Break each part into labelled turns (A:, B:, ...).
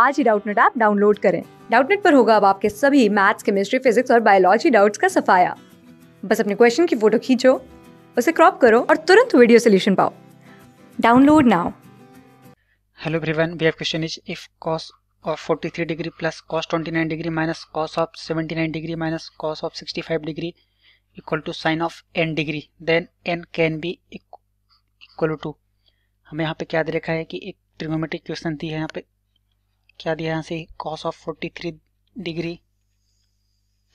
A: आज ही Doubtnut app download करें डाउटनेट पर होगा अब आपके सभी मैथ्स केमिस्ट्री फिजिक्स और बायोलॉजी डाउट्स का सफाया बस अपने क्वेश्चन की फोटो खींचो उसे क्रॉप करो और तुरंत वीडियो सोल्यूशन पाओ download now hello everyone we have question is if cos of 43 degree plus cos 29 degree minus cos of 79 degree minus cos of 65 degree equal to sine of N degree then N can be equal to हमें यहाँ पे क्या दे रखा है कि एक trigonometric question दी है यहाँ पे क्या दिया यहाँ से cos of forty three degree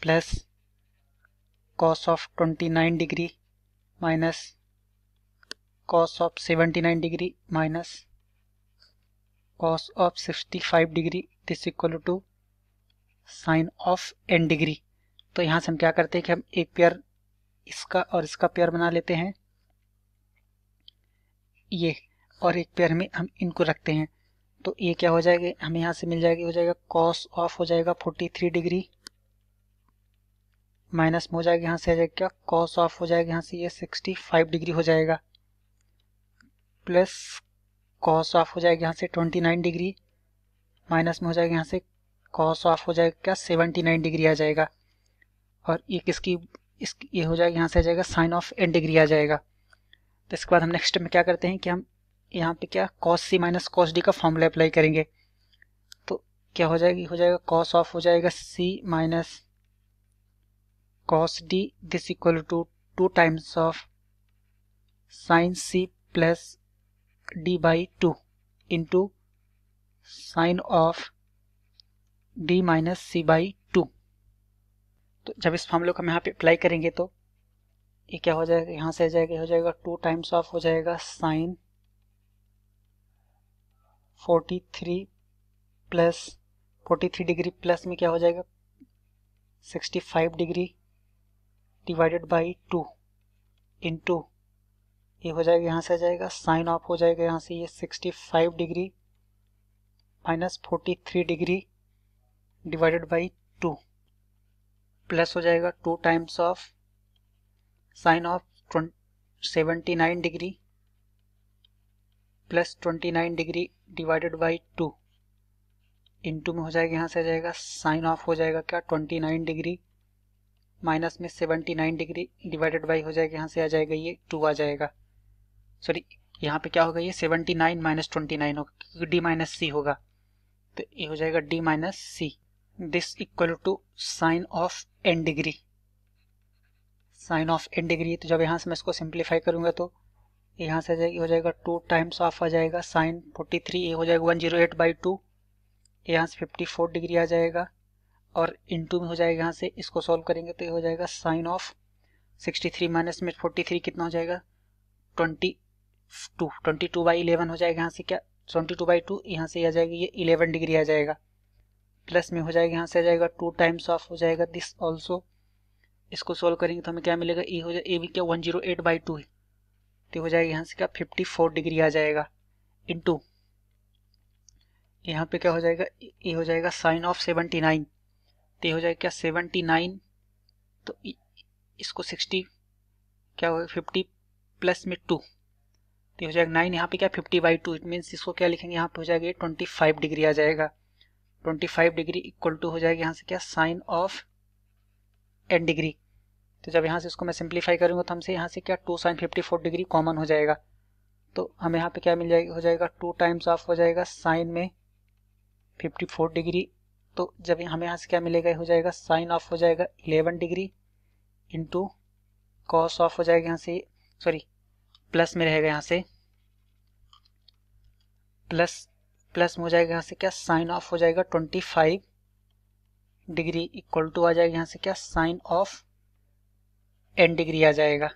A: plus cos of twenty nine degree minus cos of seventy nine degree minus cos of sixty five degree this equal to sine of N degree तो यहाँ से हम क्या करते हैं कि हम एक पेयर इसका और इसका पेयर बना लेते हैं ये और एक पेयर में हम इनको रखते हैं तो ये क्या हो जाएगा हमें यहाँ से मिल जाएगी हो जाएगा कॉस ऑफ हो जाएगा फोर्टी थ्री डिग्री माइनस में हो जाएगा यहाँ से आ जाएगा क्या कॉस ऑफ हो जाएगा यहाँ से ये सिक्सटी फाइव डिग्री हो जाएगा प्लस कॉस ऑफ हो जाएगा यहाँ से ट्वेंटी नाइन डिग्री माइनस में हो जाएगा यहाँ से कॉस ऑफ हो जाएगा क्या सेवेंटी नाइन डिग्री आ जाएगा और ये किसकी इस ये हो जाएगा यहाँ से आ जाएगा साइन ऑफ एन डिग्री आ जाएगा तो इसके बाद हम नेक्स्ट में क्या करते हैं कि हम यहाँ पे क्या cos C minus cos D का फॉर्मूला अप्लाई करेंगे तो क्या हो जाएगी हो जाएगा कॉस ऑफ हो जाएगा C minus cos D this equal to two times of sine C plus D by two into sine of D minus C by two तो जब इस फॉर्मूले को हम यहाँ पे अप्लाई करेंगे तो ये क्या हो जाएगा यहाँ से जाएगा हो जाएगा टू टाइम्स ऑफ हो जाएगा sine forty three plus forty three degree plus में क्या हो जाएगा sixty five degree divided by two into ये हो जाएगा यहाँ से आ जाएगा साइन ऑफ हो जाएगा यहाँ से ये sixty five degree minus forty three degree divided by two plus हो जाएगा two times of sine of seventy nine degree plus twenty nine degree divided by two into में हो जाएगा यहाँ से आ जाएगा साइन ऑफ हो जाएगा क्या ट्वेंटी नाइन डिग्री माइनस में seventy nine degree divided by हो जाएगा यहाँ से आ जाएगा ये टू आ जाएगा सॉरी यहाँ पे क्या होगा ये seventy nine minus twenty nine होगा क्योंकि डी माइनस सी होगा तो ये हो जाएगा D minus C this equal to sine of N degree sine of N degree तो जब यहाँ से मैं इसको सिंप्लीफाई करूंगा तो यहाँ से जाएगी हो जाएगा टू टाइम्स ऑफ आ जाएगा साइन फोर्टी थ्री ए हो जाएगा one zero eight by two यहाँ से फिफ्टी फोर डिग्री आ जाएगा और टू में हो जाएगा यहाँ से इसको सॉल्व करेंगे तो ये हो जाएगा sine of sixty three minus में फोर्टी थ्री कितना हो जाएगा twenty two twenty two by eleven हो जाएगा यहाँ से क्या ट्वेंटी टू बाई टू यहाँ से आ जाएगी ये इलेवन डिग्री आ जाएगा प्लस में हो जाएगा यहाँ से आ जाएगा टू टाइम्स ऑफ हो जाएगा दिस ऑल्सो इसको सोल्व करेंगे तो हमें क्या मिलेगा ए हो जाएगा ए भी क्या one zero eight by two है तो हो जाएगा यहाँ से क्या 54 डिग्री आ जाएगा टू यहाँ पे क्या हो जाएगा ये हो जाएगा साइन ऑफ 79 तो हो जाएगा क्या 79 तो इसको 60 क्या होगा 50 प्लस में टू तो हो जाएगा नाइन यहाँ पे क्या fifty by two it means इसको क्या लिखेंगे यहाँ पे हो जाएगा ट्वेंटी फाइव डिग्री आ जाएगा twenty five degree equal to हो जाएगा यहाँ से क्या साइन ऑफ एन डिग्री तो जब यहाँ से इसको मैं सिंप्लीफाई करूँगा तो हमसे यहाँ से क्या two sine fifty four degree common हो जाएगा तो हमें यहाँ पे क्या मिल जाएगा हो जाएगा टू टाइम्स ऑफ हो जाएगा साइन में फिफ्टी फोर डिग्री तो जब हमें यहाँ से क्या मिलेगा हो जाएगा साइन ऑफ हो जाएगा eleven degree into cos of हो जाएगा यहाँ से सॉरी प्लस में रहेगा यहाँ से प्लस प्लस में हो जाएगा यहाँ से क्या साइन ऑफ हो जाएगा twenty five degree equal to आ जाएगा यहाँ से क्या साइन ऑफ एन डिग्री आ जाएगा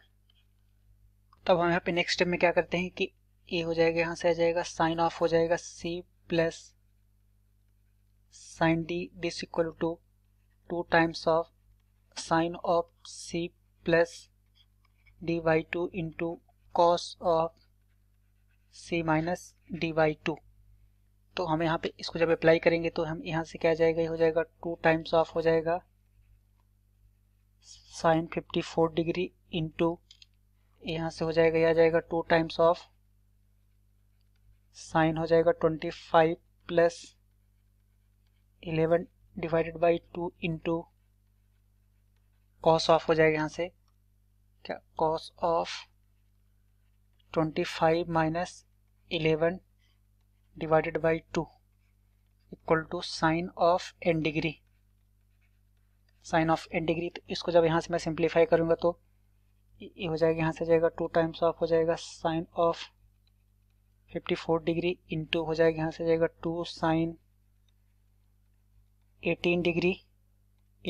A: तब हम यहाँ पे नेक्स्ट स्टेप में क्या करते हैं कि ए हो जाएगा यहाँ से आ जाएगा साइन ऑफ हो जाएगा C plus sine D this equal to two times of sine of C plus D by two into cos of C minus D by two तो हम यहाँ पे इसको जब अप्लाई करेंगे तो हम यहाँ से क्या जाएगा ये हो जाएगा टू टाइम्स ऑफ हो जाएगा साइन 54 डिग्री इंटू यहाँ से हो जाएगा यह आ जाएगा टू टाइम्स ऑफ साइन हो जाएगा 25 plus 11 divided by two into cos of हो जाएगा यहाँ से क्या cos of 25 minus 11 divided by two equal to sine of N degree sine of eight degree तो इसको जब यहाँ से मैं सिंप्लीफाई करूँगा तो ये हो जाएगा यहाँ से जाएगा टू टाइम्स ऑफ हो जाएगा साइन ऑफ 54 डिग्री इनटू हो जाएगा यहाँ से जाएगा two sine 18 degree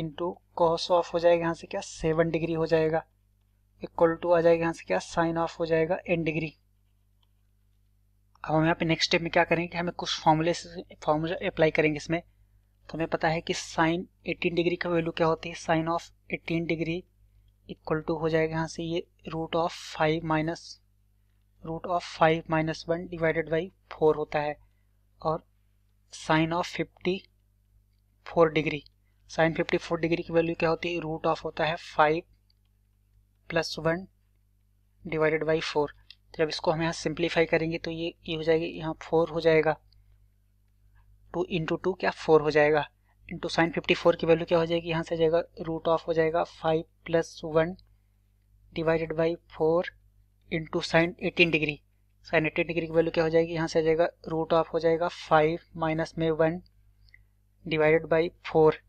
A: into cos of हो जाएगा यहाँ से क्या सेवन डिग्री हो जाएगा इक्वल टू आ जाएगा यहाँ से क्या साइन ऑफ हो जाएगा एन डिग्री अब हम यहाँ पे नेक्स्ट स्टेप में क्या करेंगे कि हमें कुछ फॉर्मूले फॉर्मूला अप्लाई करेंगे इसमें तो हमें पता है कि साइन 18 डिग्री का वैल्यू क्या होती है sine of 18 degree equal to हो जाएगा यहाँ से ये root of five minus root of five minus one divided by four होता है और sine of fifty four degree sine fifty four degree की वैल्यू क्या होती है रूट ऑफ होता है five plus one divided by four जब इसको हम यहाँ सिंप्लीफाई करेंगे तो ये ये हो जाएगी यहाँ फोर हो जाएगा टू इंटू टू क्या फोर हो जाएगा इंटू साइन फिफ्टी फोर की वैल्यू क्या हो जाएगी यहाँ से जाएगा रूट ऑफ हो जाएगा five plus one divided by four into sine eighteen degree sine eighteen degree की वैल्यू क्या हो जाएगी यहाँ से आ जाएगा रूट ऑफ हो जाएगा फाइव माइनस में वन डिवाइडेड बाई फोर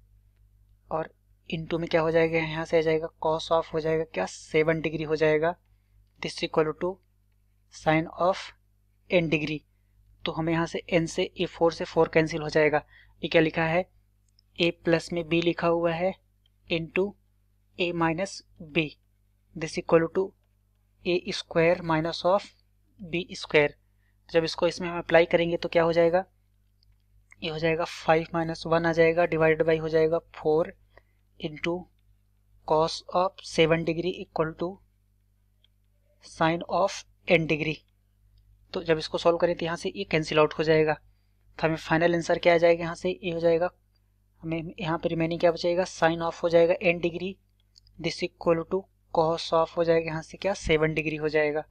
A: और इंटू में क्या हो जाएगा यहाँ से आ जाएगा कॉस ऑफ हो जाएगा क्या सेवन डिग्री हो जाएगा this equal to sine of N degree तो हमें यहाँ से एन से ए फोर से फोर कैंसिल हो जाएगा ये क्या लिखा है ए प्लस में बी लिखा हुआ है into A minus B this equal to A square minus of B square जब इसको इसमें हम अप्लाई करेंगे तो क्या हो जाएगा ये हो जाएगा फाइव माइनस वन आ जाएगा डिवाइडेड बाई हो जाएगा four into cos of seven degree equal to sine of N degree तो जब इसको सॉल्व करें तो यहाँ से ये कैंसिल आउट हो जाएगा तो हमें फाइनल आंसर क्या आ जाएगा यहाँ से ये हो जाएगा हमें यहाँ पर रिमेनिंग क्या बचेगा साइन ऑफ हो जाएगा N degree this equal to cos of हो जाएगा यहाँ से क्या सेवन डिग्री हो जाएगा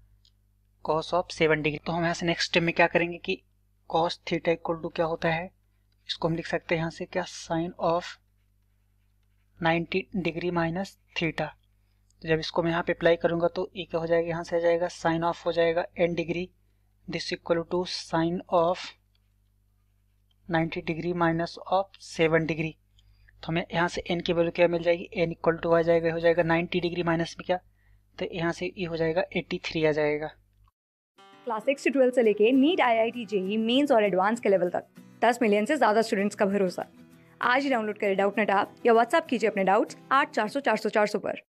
A: कॉस ऑफ सेवन डिग्री तो हम यहाँ से नेक्स्ट स्टेप में क्या करेंगे कि कॉस थीटा इक्वल टू क्या होता है इसको हम लिख सकते हैं यहाँ से क्या sine of 90 degree minus theta तो जब इसको मैं यहाँ पे अप्लाई करूँगा तो ये क्या हो जाएगा यहाँ से आ जाएगा साइन ऑफ हो जाएगा N degree this equal to sine of 90 degree minus of 7 degree तो हमें यहाँ से एन की वैल्यू क्या मिल जाएगी एन इक्वल टू आ जाएगा हो जाएगा 90 डिग्री माइनस में क्या तो यहाँ से ई e हो जाएगा 83 आ जाएगा क्लास सिक्स से ट्वेल्थ से लेके NEET I I T JEE mains और एडवांस के लेवल तक दस मिलियन से ज़्यादा स्टूडेंट्स का भरोसा आज ही डाउनलोड करें डाउट नेट आप या व्हाट्सअप कीजिए अपने डाउट्स आठ चार सौ चार सौ चार सौ पर